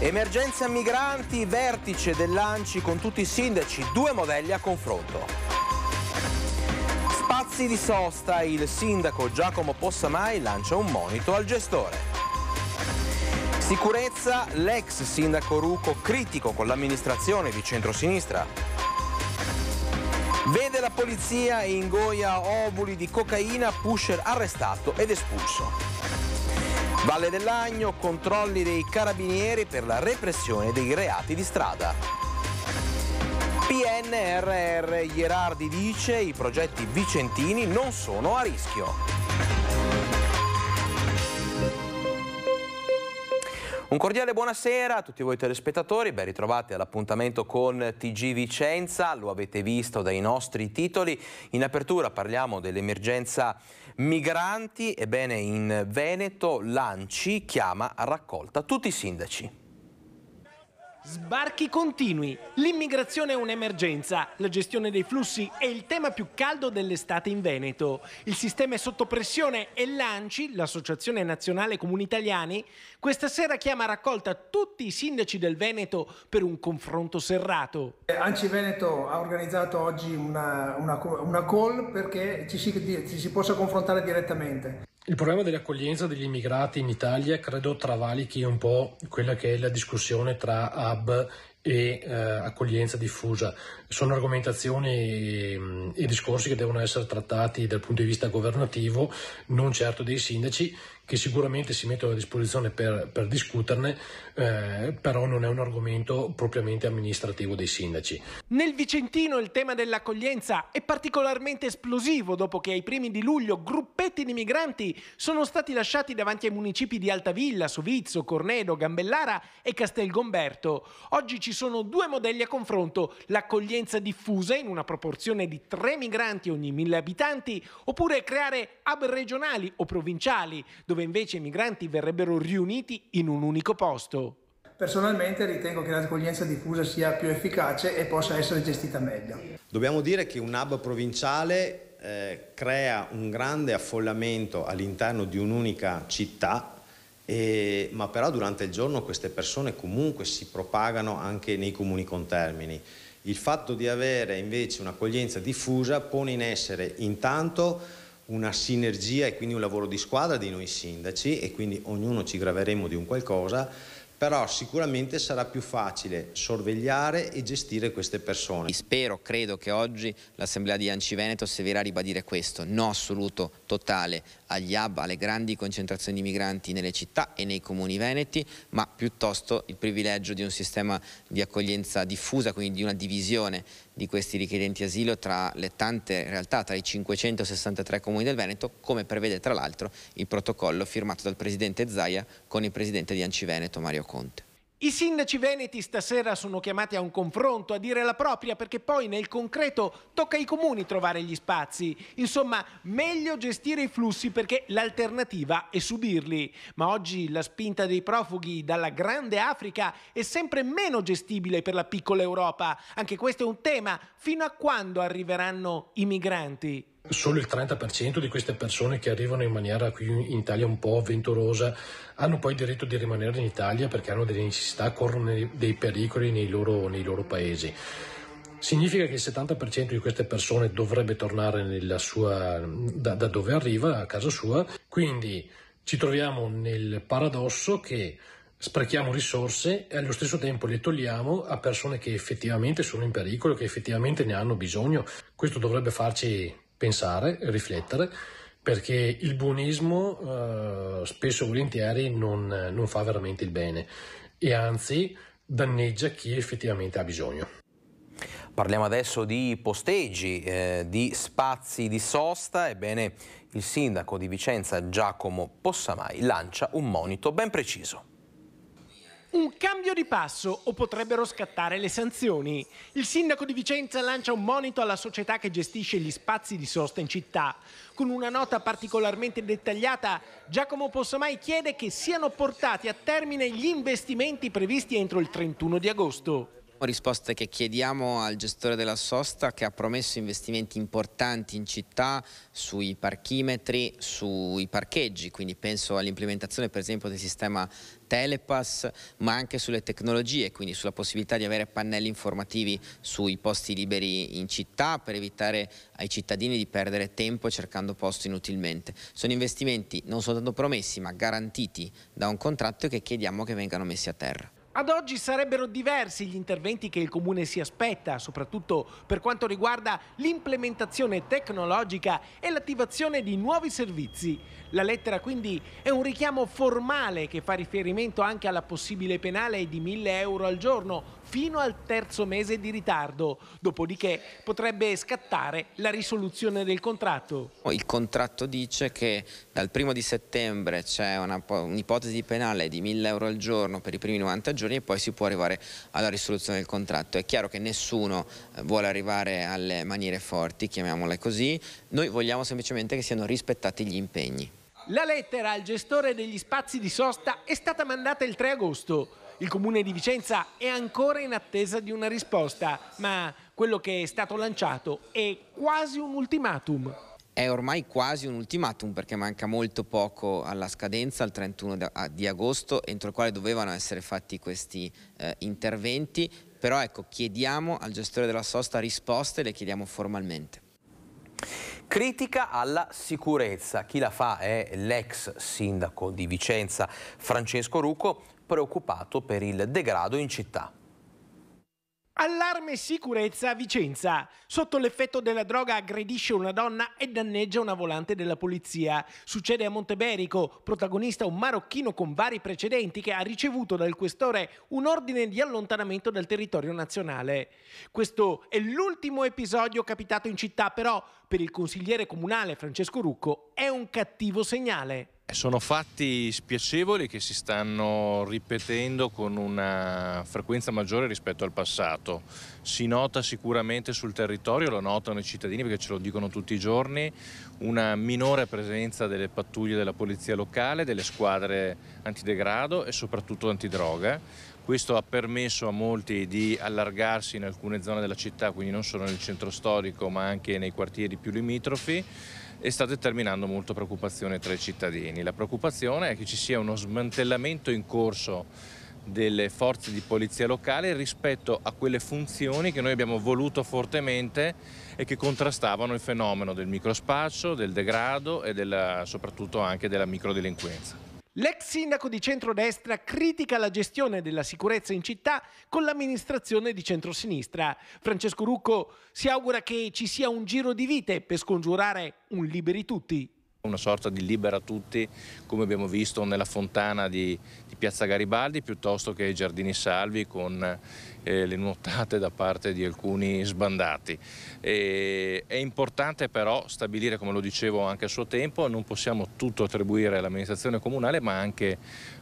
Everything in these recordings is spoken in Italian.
Emergenza migranti, vertice dell'ANCI con tutti i sindaci, due modelli a confronto. Spazi di sosta, il sindaco Giacomo Possamai lancia un monito al gestore. Sicurezza, l'ex sindaco Ruco critico con l'amministrazione di centrosinistra. Vede la polizia e ingoia ovuli di cocaina, pusher arrestato ed espulso. Valle dell'Agno, controlli dei carabinieri per la repressione dei reati di strada. PNRR Gerardi dice i progetti vicentini non sono a rischio. Un cordiale buonasera a tutti voi telespettatori, ben ritrovati all'appuntamento con TG Vicenza, lo avete visto dai nostri titoli. In apertura parliamo dell'emergenza migranti, ebbene in Veneto l'Anci chiama a raccolta tutti i sindaci. Sbarchi continui, l'immigrazione è un'emergenza, la gestione dei flussi è il tema più caldo dell'estate in Veneto. Il sistema è sotto pressione e l'ANCI, l'Associazione Nazionale Comuni Italiani, questa sera chiama a raccolta tutti i sindaci del Veneto per un confronto serrato. ANCI Veneto ha organizzato oggi una, una, una call perché ci si, ci si possa confrontare direttamente. Il problema dell'accoglienza degli immigrati in Italia credo travalichi un po' quella che è la discussione tra hub e eh, accoglienza diffusa. Sono argomentazioni e, mm, e discorsi che devono essere trattati dal punto di vista governativo, non certo dei sindaci, che sicuramente si mettono a disposizione per, per discuterne, eh, però non è un argomento propriamente amministrativo dei sindaci. Nel Vicentino il tema dell'accoglienza è particolarmente esplosivo dopo che ai primi di luglio gruppetti di migranti sono stati lasciati davanti ai municipi di Altavilla, Sovizzo, Cornedo, Gambellara e Castelgomberto. Oggi ci sono due modelli a confronto, l'accoglienza diffusa in una proporzione di tre migranti ogni mille abitanti oppure creare hub regionali o provinciali dove dove invece i migranti verrebbero riuniti in un unico posto. Personalmente ritengo che l'accoglienza diffusa sia più efficace e possa essere gestita meglio. Dobbiamo dire che un hub provinciale eh, crea un grande affollamento all'interno di un'unica città, eh, ma però durante il giorno queste persone comunque si propagano anche nei comuni contermini. Il fatto di avere invece un'accoglienza diffusa pone in essere intanto una sinergia e quindi un lavoro di squadra di noi sindaci e quindi ognuno ci graveremo di un qualcosa, però sicuramente sarà più facile sorvegliare e gestire queste persone. Spero, credo che oggi l'Assemblea di Anci Veneto servirà a ribadire questo, no assoluto, totale agli hub, alle grandi concentrazioni di migranti nelle città e nei comuni veneti, ma piuttosto il privilegio di un sistema di accoglienza diffusa, quindi di una divisione di questi richiedenti asilo tra le tante realtà, tra i 563 comuni del Veneto, come prevede tra l'altro il protocollo firmato dal presidente Zaia con il presidente di Anci Veneto Mario Conte. I sindaci veneti stasera sono chiamati a un confronto, a dire la propria, perché poi nel concreto tocca ai comuni trovare gli spazi. Insomma, meglio gestire i flussi perché l'alternativa è subirli. Ma oggi la spinta dei profughi dalla grande Africa è sempre meno gestibile per la piccola Europa. Anche questo è un tema. Fino a quando arriveranno i migranti? Solo il 30% di queste persone che arrivano in maniera qui in Italia un po' avventurosa hanno poi il diritto di rimanere in Italia perché hanno delle necessità, corrono dei pericoli nei loro, nei loro paesi. Significa che il 70% di queste persone dovrebbe tornare sua, da, da, dove arriva, a casa sua, quindi ci troviamo nel paradosso che sprechiamo risorse e allo stesso tempo le togliamo a persone che effettivamente sono in pericolo, che effettivamente ne hanno bisogno. Questo dovrebbe farci pensare, riflettere, perché il buonismo eh, spesso e volentieri non, non fa veramente il bene e anzi danneggia chi effettivamente ha bisogno. Parliamo adesso di posteggi, eh, di spazi di sosta. Ebbene, il sindaco di Vicenza Giacomo Possamai lancia un monito ben preciso. Un cambio di passo o potrebbero scattare le sanzioni. Il sindaco di Vicenza lancia un monito alla società che gestisce gli spazi di sosta in città. Con una nota particolarmente dettagliata, Giacomo Possomai chiede che siano portati a termine gli investimenti previsti entro il 31 di agosto. Risposte che chiediamo al gestore della sosta che ha promesso investimenti importanti in città sui parchimetri, sui parcheggi, quindi penso all'implementazione per esempio del sistema Telepass, ma anche sulle tecnologie, quindi sulla possibilità di avere pannelli informativi sui posti liberi in città per evitare ai cittadini di perdere tempo cercando posti inutilmente. Sono investimenti non soltanto promessi ma garantiti da un contratto che chiediamo che vengano messi a terra. Ad oggi sarebbero diversi gli interventi che il Comune si aspetta, soprattutto per quanto riguarda l'implementazione tecnologica e l'attivazione di nuovi servizi. La lettera quindi è un richiamo formale che fa riferimento anche alla possibile penale di 1000 euro al giorno fino al terzo mese di ritardo, dopodiché potrebbe scattare la risoluzione del contratto. Il contratto dice che dal primo di settembre c'è un'ipotesi penale di 1000 euro al giorno per i primi 90 giorni e poi si può arrivare alla risoluzione del contratto. È chiaro che nessuno eh, vuole arrivare alle maniere forti, chiamiamole così, noi vogliamo semplicemente che siano rispettati gli impegni. La lettera al gestore degli spazi di sosta è stata mandata il 3 agosto. Il comune di Vicenza è ancora in attesa di una risposta, ma quello che è stato lanciato è quasi un ultimatum. È ormai quasi un ultimatum perché manca molto poco alla scadenza, il 31 di agosto, entro il quale dovevano essere fatti questi eh, interventi, però ecco, chiediamo al gestore della sosta risposte, e le chiediamo formalmente. Critica alla sicurezza. Chi la fa è l'ex sindaco di Vicenza Francesco Rucco, preoccupato per il degrado in città. Allarme sicurezza a Vicenza. Sotto l'effetto della droga aggredisce una donna e danneggia una volante della polizia. Succede a Monteberico, protagonista un marocchino con vari precedenti che ha ricevuto dal questore un ordine di allontanamento dal territorio nazionale. Questo è l'ultimo episodio capitato in città, però per il consigliere comunale Francesco Rucco è un cattivo segnale. Sono fatti spiacevoli che si stanno ripetendo con una frequenza maggiore rispetto al passato. Si nota sicuramente sul territorio, lo notano i cittadini perché ce lo dicono tutti i giorni, una minore presenza delle pattuglie della polizia locale, delle squadre antidegrado e soprattutto antidroga. Questo ha permesso a molti di allargarsi in alcune zone della città, quindi non solo nel centro storico ma anche nei quartieri più limitrofi e sta determinando molta preoccupazione tra i cittadini. La preoccupazione è che ci sia uno smantellamento in corso delle forze di polizia locale rispetto a quelle funzioni che noi abbiamo voluto fortemente e che contrastavano il fenomeno del microspaccio, del degrado e della, soprattutto anche della microdelinquenza. L'ex sindaco di centrodestra critica la gestione della sicurezza in città con l'amministrazione di centrosinistra. Francesco Rucco si augura che ci sia un giro di vite per scongiurare un liberi tutti una sorta di libera tutti come abbiamo visto nella fontana di, di Piazza Garibaldi piuttosto che ai Giardini Salvi con eh, le nuotate da parte di alcuni sbandati. E, è importante però stabilire, come lo dicevo anche a suo tempo, non possiamo tutto attribuire all'amministrazione comunale ma anche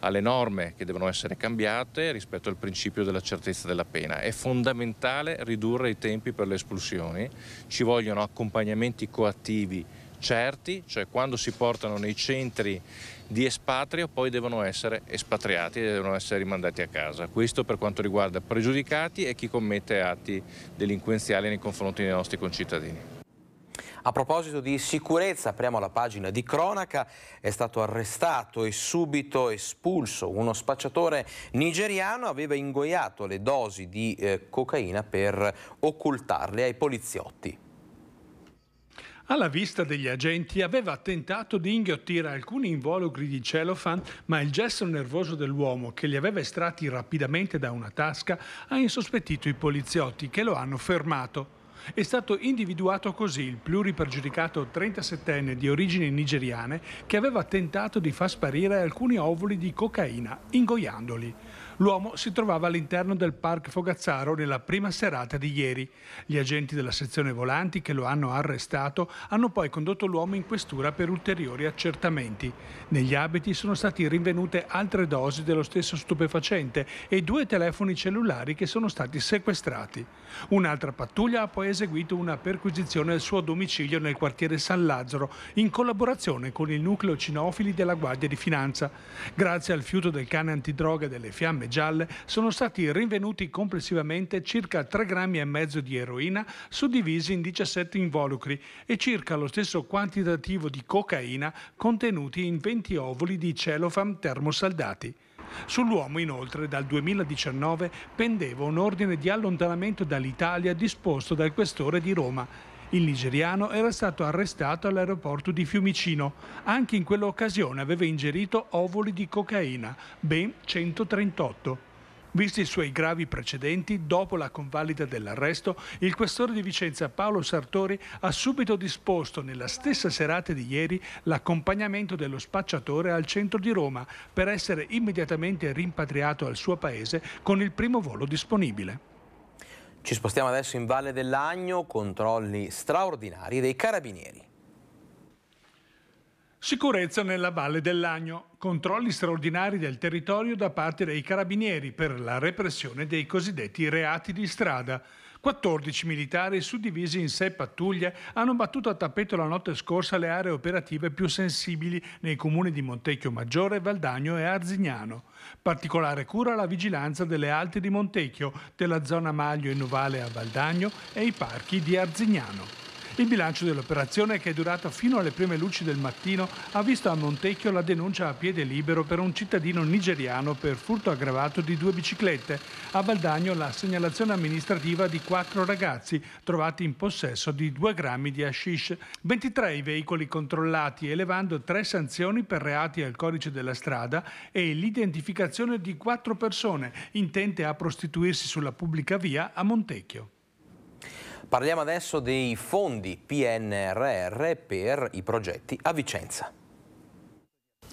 alle norme che devono essere cambiate rispetto al principio della certezza della pena. È fondamentale ridurre i tempi per le espulsioni, ci vogliono accompagnamenti coattivi certi, cioè quando si portano nei centri di espatrio poi devono essere espatriati e devono essere rimandati a casa. Questo per quanto riguarda pregiudicati e chi commette atti delinquenziali nei confronti dei nostri concittadini. A proposito di sicurezza, apriamo la pagina di cronaca, è stato arrestato e subito espulso uno spacciatore nigeriano, aveva ingoiato le dosi di eh, cocaina per occultarle ai poliziotti alla vista degli agenti, aveva tentato di inghiottire alcuni involucri di cellophane, ma il gesto nervoso dell'uomo, che li aveva estratti rapidamente da una tasca, ha insospettito i poliziotti, che lo hanno fermato. È stato individuato così il pluripergiudicato 37enne di origini nigeriane che aveva tentato di far sparire alcuni ovuli di cocaina ingoiandoli. L'uomo si trovava all'interno del Park Fogazzaro nella prima serata di ieri. Gli agenti della sezione volanti che lo hanno arrestato hanno poi condotto l'uomo in questura per ulteriori accertamenti. Negli abiti sono stati rinvenute altre dosi dello stesso stupefacente e due telefoni cellulari che sono stati sequestrati. Un'altra pattuglia ha poi eseguito una perquisizione al suo domicilio nel quartiere San Lazzaro in collaborazione con il nucleo cinofili della Guardia di Finanza. Grazie al fiuto del cane antidroga delle fiamme gialle sono stati rinvenuti complessivamente circa 3 grammi e mezzo di eroina suddivisi in 17 involucri e circa lo stesso quantitativo di cocaina contenuti in 20 ovuli di celofam termosaldati. Sull'uomo inoltre dal 2019 pendeva un ordine di allontanamento dall'Italia disposto dal questore di Roma. Il nigeriano era stato arrestato all'aeroporto di Fiumicino. Anche in quell'occasione aveva ingerito ovoli di cocaina, ben 138. Visti i suoi gravi precedenti, dopo la convalida dell'arresto, il questore di Vicenza Paolo Sartori ha subito disposto nella stessa serata di ieri l'accompagnamento dello spacciatore al centro di Roma per essere immediatamente rimpatriato al suo paese con il primo volo disponibile. Ci spostiamo adesso in Valle dell'Agno, controlli straordinari dei carabinieri. Sicurezza nella Valle dell'Agno, controlli straordinari del territorio da parte dei carabinieri per la repressione dei cosiddetti reati di strada. 14 militari suddivisi in 6 pattuglie hanno battuto a tappeto la notte scorsa le aree operative più sensibili nei comuni di Montecchio Maggiore, Valdagno e Arzignano. Particolare cura la vigilanza delle Alti di Montecchio, della zona Maglio e Novale a Valdagno e i parchi di Arzignano. Il bilancio dell'operazione, che è durata fino alle prime luci del mattino, ha visto a Montecchio la denuncia a piede libero per un cittadino nigeriano per furto aggravato di due biciclette. A Valdagno la segnalazione amministrativa di quattro ragazzi trovati in possesso di due grammi di hashish. 23 i veicoli controllati, elevando tre sanzioni per reati al codice della strada e l'identificazione di quattro persone intente a prostituirsi sulla pubblica via a Montecchio. Parliamo adesso dei fondi PNRR per i progetti a Vicenza.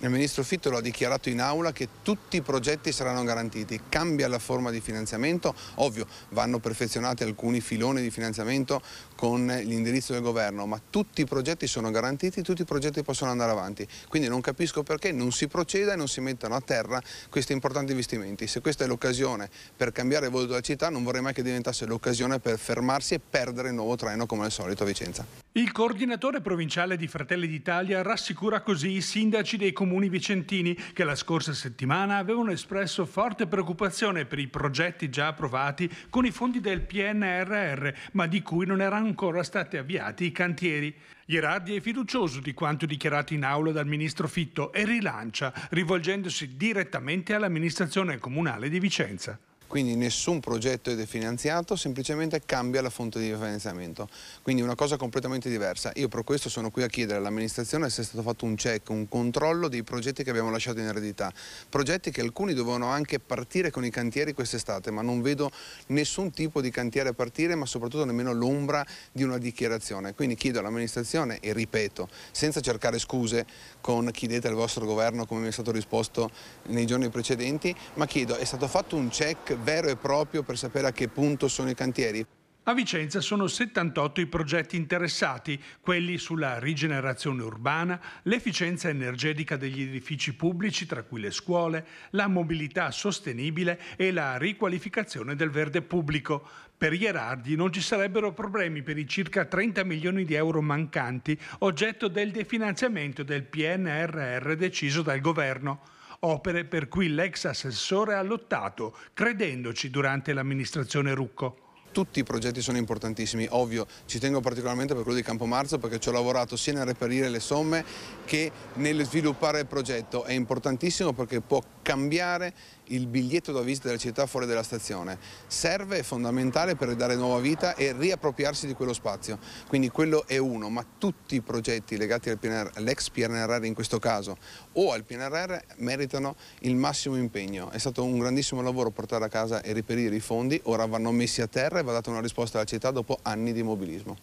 Il ministro Fitto lo ha dichiarato in aula che tutti i progetti saranno garantiti, cambia la forma di finanziamento, ovvio vanno perfezionati alcuni filoni di finanziamento con l'indirizzo del governo, ma tutti i progetti sono garantiti, tutti i progetti possono andare avanti, quindi non capisco perché non si proceda e non si mettano a terra questi importanti investimenti. Se questa è l'occasione per cambiare il volto della città non vorrei mai che diventasse l'occasione per fermarsi e perdere il nuovo treno come al solito a Vicenza. Il coordinatore provinciale di Fratelli d'Italia rassicura così i sindaci dei comuni comuni vicentini che la scorsa settimana avevano espresso forte preoccupazione per i progetti già approvati con i fondi del PNRR, ma di cui non erano ancora stati avviati i cantieri. Gerardi è fiducioso di quanto dichiarato in aula dal ministro Fitto e rilancia, rivolgendosi direttamente all'amministrazione comunale di Vicenza quindi nessun progetto è definanziato, semplicemente cambia la fonte di finanziamento, quindi una cosa completamente diversa. Io per questo sono qui a chiedere all'amministrazione se è stato fatto un check, un controllo dei progetti che abbiamo lasciato in eredità, progetti che alcuni dovevano anche partire con i cantieri quest'estate, ma non vedo nessun tipo di cantiere a partire, ma soprattutto nemmeno l'ombra di una dichiarazione. Quindi chiedo all'amministrazione e ripeto, senza cercare scuse con chiedete al vostro governo come mi è stato risposto nei giorni precedenti, ma chiedo è stato fatto un check vero e proprio per sapere a che punto sono i cantieri. A Vicenza sono 78 i progetti interessati, quelli sulla rigenerazione urbana, l'efficienza energetica degli edifici pubblici, tra cui le scuole, la mobilità sostenibile e la riqualificazione del verde pubblico. Per Gerardi non ci sarebbero problemi per i circa 30 milioni di euro mancanti, oggetto del definanziamento del PNRR deciso dal governo opere per cui l'ex assessore ha lottato, credendoci durante l'amministrazione Rucco tutti i progetti sono importantissimi, ovvio ci tengo particolarmente per quello di Campomarzo perché ci ho lavorato sia nel reperire le somme che nel sviluppare il progetto, è importantissimo perché può cambiare il biglietto da visita della città fuori dalla stazione serve, è fondamentale per dare nuova vita e riappropriarsi di quello spazio. Quindi quello è uno, ma tutti i progetti legati all'ex PNR, PNRR in questo caso o al PNRR meritano il massimo impegno. È stato un grandissimo lavoro portare a casa e reperire i fondi, ora vanno messi a terra e va data una risposta alla città dopo anni di mobilismo.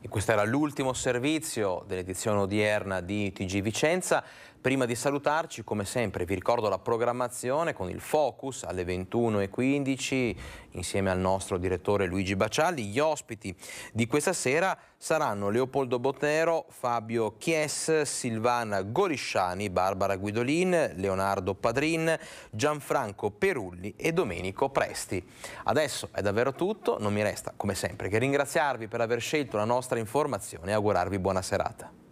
E questo era l'ultimo servizio dell'edizione odierna di TG Vicenza. Prima di salutarci, come sempre, vi ricordo la programmazione con il Focus alle 21.15 insieme al nostro direttore Luigi Bacialli. Gli ospiti di questa sera saranno Leopoldo Botero, Fabio Chies, Silvana Golisciani, Barbara Guidolin, Leonardo Padrin, Gianfranco Perulli e Domenico Presti. Adesso è davvero tutto, non mi resta come sempre che ringraziarvi per aver scelto la nostra informazione e augurarvi buona serata.